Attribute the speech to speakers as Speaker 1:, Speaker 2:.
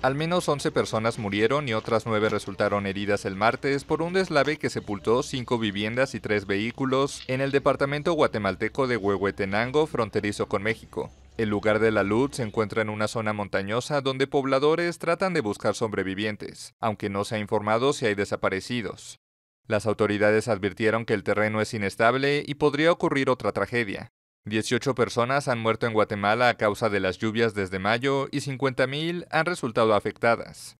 Speaker 1: Al menos 11 personas murieron y otras 9 resultaron heridas el martes por un deslave que sepultó cinco viviendas y tres vehículos en el departamento guatemalteco de Huehuetenango, fronterizo con México. El lugar de la luz se encuentra en una zona montañosa donde pobladores tratan de buscar sobrevivientes, aunque no se ha informado si hay desaparecidos. Las autoridades advirtieron que el terreno es inestable y podría ocurrir otra tragedia. 18 personas han muerto en Guatemala a causa de las lluvias desde mayo y 50.000 han resultado afectadas.